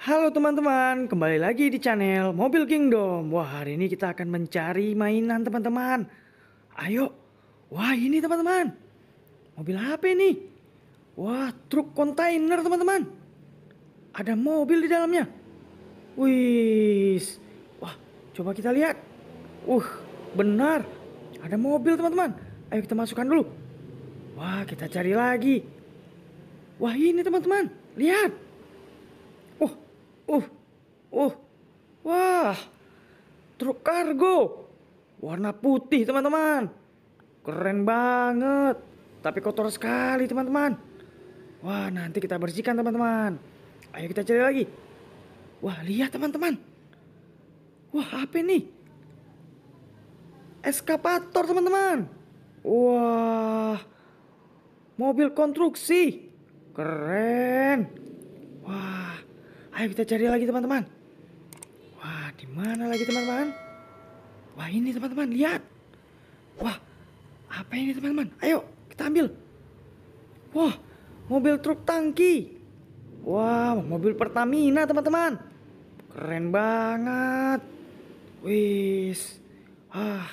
Halo teman-teman, kembali lagi di channel Mobil Kingdom. Wah, hari ini kita akan mencari mainan teman-teman. Ayo. Wah, ini teman-teman. Mobil HP nih. Wah, truk kontainer teman-teman. Ada mobil di dalamnya. Wih. Wah, coba kita lihat. Uh, benar. Ada mobil teman-teman. Ayo kita masukkan dulu. Wah, kita cari lagi. Wah, ini teman-teman. Lihat. Uh, wah, truk kargo warna putih teman-teman. Keren banget, tapi kotor sekali teman-teman. Wah, nanti kita bersihkan teman-teman. Ayo kita cari lagi. Wah, lihat teman-teman. Wah, apa ini Eskapator teman-teman. Wah, mobil konstruksi. Keren. Wah, ayo kita cari lagi teman-teman. Wah, di mana lagi teman-teman? Wah, ini teman-teman, lihat. Wah, apa ini teman-teman? Ayo, kita ambil. Wah, mobil truk tangki. Wah, mobil Pertamina teman-teman. Keren banget. Wis. Ah,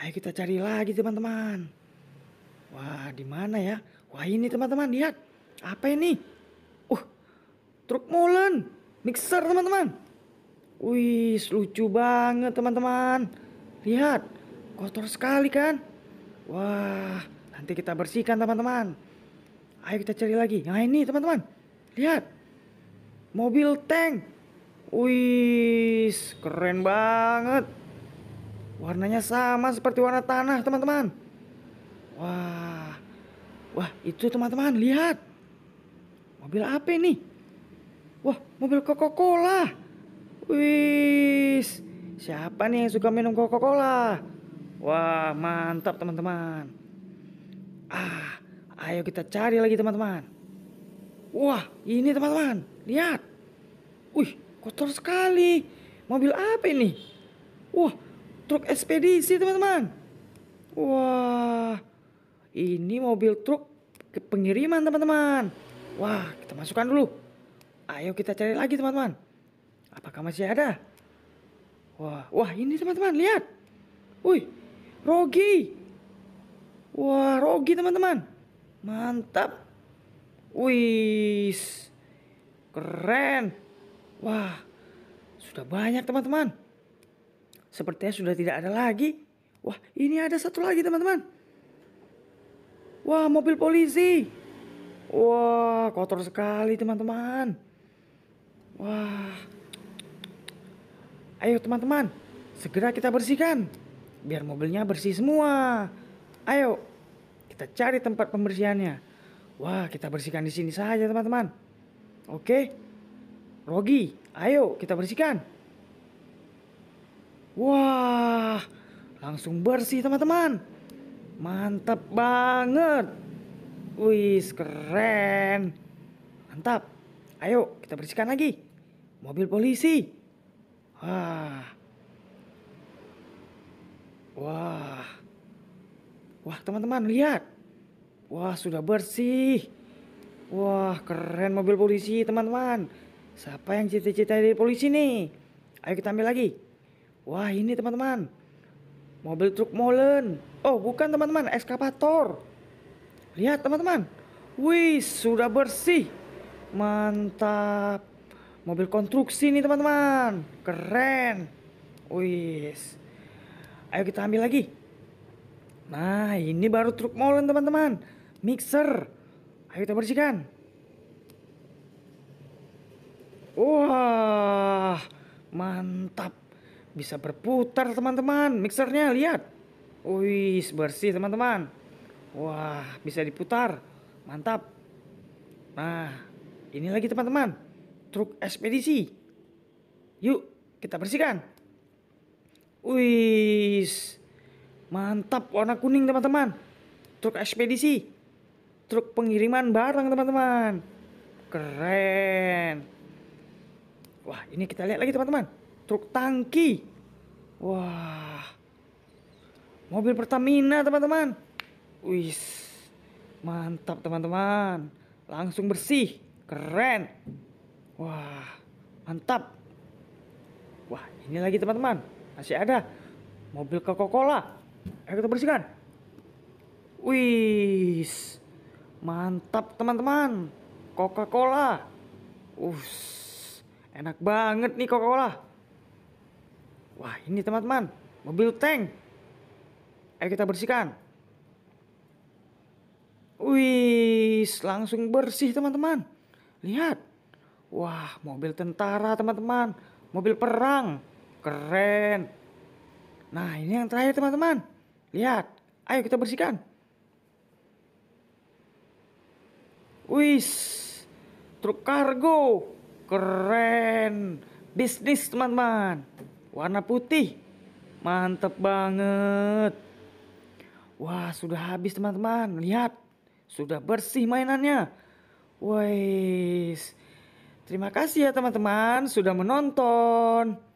ayo kita cari lagi teman-teman. Wah, di mana ya? Wah, ini teman-teman, lihat. Apa ini? Uh, truk molen. Mixer teman-teman. Wih, lucu banget teman-teman. Lihat, kotor sekali kan? Wah, nanti kita bersihkan teman-teman. Ayo kita cari lagi. Yang ini teman-teman, lihat. Mobil tank. Wih, keren banget. Warnanya sama seperti warna tanah teman-teman. Wah, wah itu teman-teman lihat. Mobil apa ini? Wah, mobil Coca-Cola. Wih, siapa nih yang suka minum Coca-Cola? Wah, mantap teman-teman. Ah, ayo kita cari lagi teman-teman. Wah, ini teman-teman, lihat. Wih, kotor sekali. Mobil apa ini? Wah, truk ekspedisi teman-teman. Wah, ini mobil truk pengiriman teman-teman. Wah, kita masukkan dulu. Ayo kita cari lagi teman-teman. Apakah masih ada? Wah, wah ini teman-teman lihat. Wih, Rogi. Wah, Rogi teman-teman. Mantap. Wih, keren. Wah, sudah banyak teman-teman. Sepertinya sudah tidak ada lagi. Wah, ini ada satu lagi teman-teman. Wah, mobil polisi. Wah, kotor sekali teman-teman. Wah, Ayo teman-teman, segera kita bersihkan. Biar mobilnya bersih semua. Ayo, kita cari tempat pembersihannya. Wah, kita bersihkan di sini saja teman-teman. Oke. Rogi, ayo kita bersihkan. Wah, langsung bersih teman-teman. Mantap banget. Wih, keren. Mantap. Ayo, kita bersihkan lagi. Mobil polisi. Wah. Wah. Wah, teman-teman lihat. Wah, sudah bersih. Wah, keren mobil polisi, teman-teman. Siapa yang cita-cita dari polisi nih? Ayo kita ambil lagi. Wah, ini teman-teman. Mobil truk molen. Oh, bukan teman-teman, ekskavator. Lihat teman-teman. Wih, sudah bersih. Mantap mobil konstruksi nih teman-teman keren wis ayo kita ambil lagi nah ini baru truk molen teman-teman mixer ayo kita bersihkan wah mantap bisa berputar teman-teman mixernya lihat wis bersih teman-teman wah bisa diputar mantap nah ini lagi teman-teman truk ekspedisi. Yuk, kita bersihkan. Wih, mantap warna kuning teman-teman. Truk ekspedisi. Truk pengiriman barang teman-teman. Keren. Wah, ini kita lihat lagi teman-teman. Truk tangki. Wah. Mobil Pertamina teman-teman. Wih, mantap teman-teman. Langsung bersih. Keren. Wah, mantap. Wah, ini lagi teman-teman. Masih ada mobil Coca-Cola. Ayo kita bersihkan. Wih, mantap teman-teman. Coca-Cola. Us, enak banget nih Coca-Cola. Wah, ini teman-teman. Mobil tank. Ayo kita bersihkan. Wih, langsung bersih teman-teman. Lihat. Wah, mobil tentara teman-teman. Mobil perang. Keren. Nah, ini yang terakhir teman-teman. Lihat, ayo kita bersihkan. Wis, truk kargo. Keren. Bisnis teman-teman. Warna putih. Mantep banget. Wah, sudah habis teman-teman. Lihat, sudah bersih mainannya. wis. Terima kasih ya teman-teman sudah menonton.